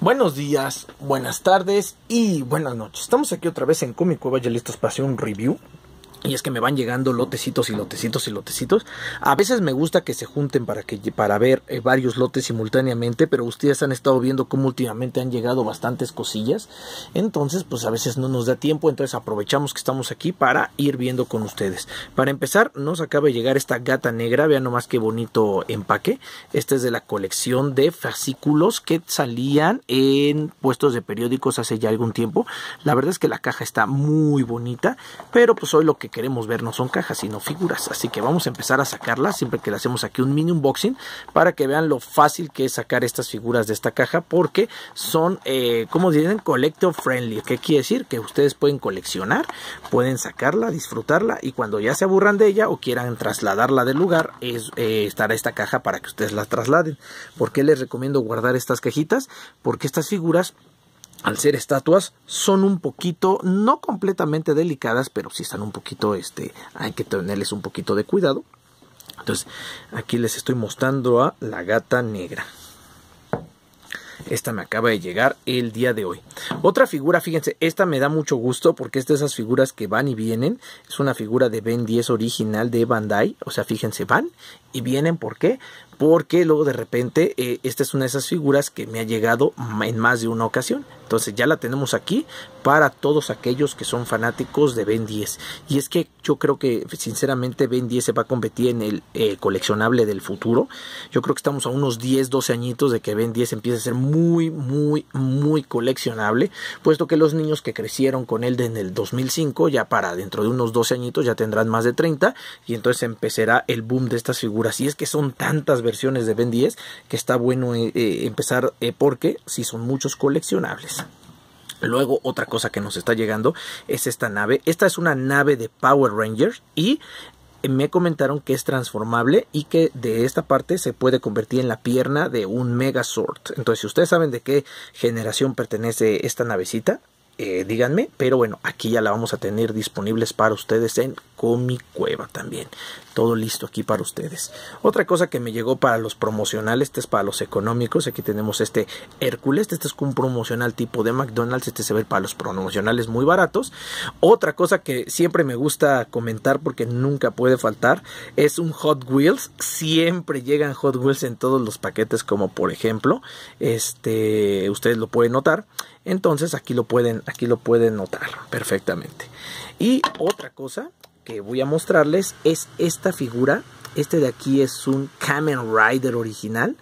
Buenos días, buenas tardes y buenas noches. Estamos aquí otra vez en Cueva ya listos para hacer un review y es que me van llegando lotecitos y lotecitos y lotecitos. A veces me gusta que se junten para, que, para ver eh, varios lotes simultáneamente, pero ustedes han estado viendo cómo últimamente han llegado bastantes cosillas. Entonces, pues a veces no nos da tiempo, entonces aprovechamos que estamos aquí para ir viendo con ustedes. Para empezar, nos acaba de llegar esta gata negra, vean nomás qué bonito empaque. Este es de la colección de fascículos que salían en puestos de periódicos hace ya algún tiempo. La verdad es que la caja está muy bonita, pero pues hoy lo que queremos ver no son cajas, sino figuras. Así que vamos a empezar a sacarlas, siempre que le hacemos aquí un mini unboxing, para que vean lo fácil que es sacar estas figuras de esta caja, porque son, eh, como dicen, collector friendly. ¿Qué quiere decir? Que ustedes pueden coleccionar, pueden sacarla, disfrutarla, y cuando ya se aburran de ella o quieran trasladarla del lugar, es, eh, estará esta caja para que ustedes la trasladen. porque les recomiendo guardar estas cajitas? Porque estas figuras al ser estatuas, son un poquito, no completamente delicadas, pero sí están un poquito, este, hay que tenerles un poquito de cuidado. Entonces, aquí les estoy mostrando a la gata negra. Esta me acaba de llegar el día de hoy. Otra figura, fíjense, esta me da mucho gusto porque es de esas figuras que van y vienen. Es una figura de Ben 10 original de Bandai. O sea, fíjense, van y vienen. ¿Por qué? porque luego de repente eh, esta es una de esas figuras que me ha llegado en más de una ocasión. Entonces ya la tenemos aquí para todos aquellos que son fanáticos de Ben 10. Y es que yo creo que sinceramente Ben 10 se va a competir en el eh, coleccionable del futuro. Yo creo que estamos a unos 10, 12 añitos de que Ben 10 empiece a ser muy, muy, muy coleccionable. Puesto que los niños que crecieron con él en el 2005, ya para dentro de unos 12 añitos ya tendrán más de 30. Y entonces empezará el boom de estas figuras. Y es que son tantas versiones de Ben 10 que está bueno eh, eh, empezar eh, porque si son muchos coleccionables. Luego otra cosa que nos está llegando es esta nave. Esta es una nave de Power Rangers y me comentaron que es transformable y que de esta parte se puede convertir en la pierna de un Megazord. Entonces, si ustedes saben de qué generación pertenece esta navecita, díganme, pero bueno, aquí ya la vamos a tener disponibles para ustedes en con mi cueva también. Todo listo aquí para ustedes. Otra cosa que me llegó para los promocionales, este es para los económicos. Aquí tenemos este Hércules, este es un promocional tipo de McDonald's, este se ve para los promocionales muy baratos. Otra cosa que siempre me gusta comentar porque nunca puede faltar es un Hot Wheels. Siempre llegan Hot Wheels en todos los paquetes como por ejemplo, este, ustedes lo pueden notar. Entonces aquí lo pueden, aquí lo pueden notar perfectamente. Y otra cosa que voy a mostrarles es esta figura. Este de aquí es un Kamen Rider original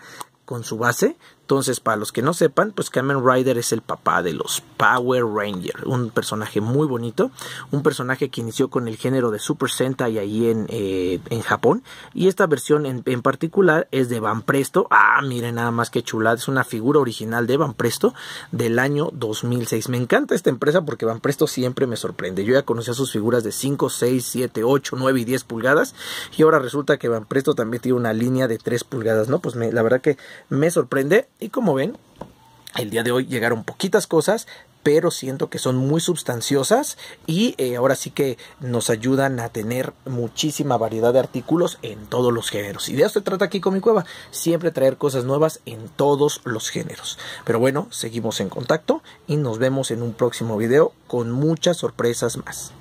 con su base. Entonces, para los que no sepan, pues Kamen Rider es el papá de los Power Rangers. un personaje muy bonito, un personaje que inició con el género de Super Sentai ahí en, eh, en Japón, y esta versión en, particular es de Van Presto, ah, miren nada más que chulada, es una figura original de Van Presto del año 2006, me encanta esta empresa porque Van Presto siempre me sorprende, yo ya conocía sus figuras de 5, 6, 7, 8, 9 y 10 pulgadas, y ahora resulta que Van Presto también tiene una línea de 3 pulgadas, ¿no? Pues la verdad que me sorprende, y como ven, el día de hoy llegaron poquitas cosas, pero siento que son muy substanciosas y eh, ahora sí que nos ayudan a tener muchísima variedad de artículos en todos los géneros. Y de eso se trata aquí con mi cueva, siempre traer cosas nuevas en todos los géneros. Pero bueno, seguimos en contacto y nos vemos en un próximo video con muchas sorpresas más.